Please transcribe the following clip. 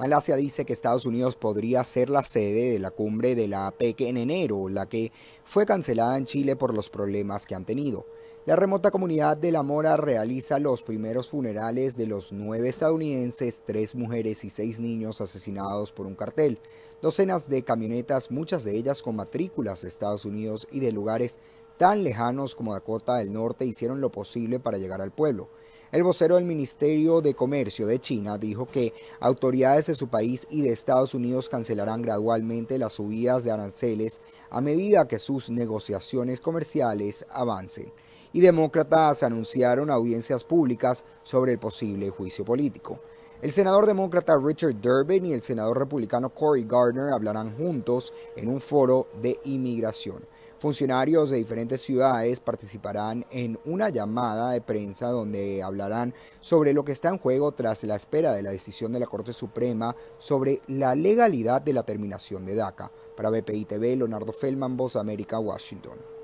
Malasia dice que Estados Unidos podría ser la sede de la cumbre de la APEC en enero, la que fue cancelada en Chile por los problemas que han tenido. La remota comunidad de La Mora realiza los primeros funerales de los nueve estadounidenses, tres mujeres y seis niños asesinados por un cartel. Docenas de camionetas, muchas de ellas con matrículas de Estados Unidos y de lugares tan lejanos como Dakota del Norte, hicieron lo posible para llegar al pueblo. El vocero del Ministerio de Comercio de China dijo que autoridades de su país y de Estados Unidos cancelarán gradualmente las subidas de aranceles a medida que sus negociaciones comerciales avancen. Y demócratas anunciaron audiencias públicas sobre el posible juicio político. El senador demócrata Richard Durbin y el senador republicano Cory Gardner hablarán juntos en un foro de inmigración. Funcionarios de diferentes ciudades participarán en una llamada de prensa donde hablarán sobre lo que está en juego tras la espera de la decisión de la Corte Suprema sobre la legalidad de la terminación de DACA. Para BPI TV, Leonardo Feldman, Voz América, Washington.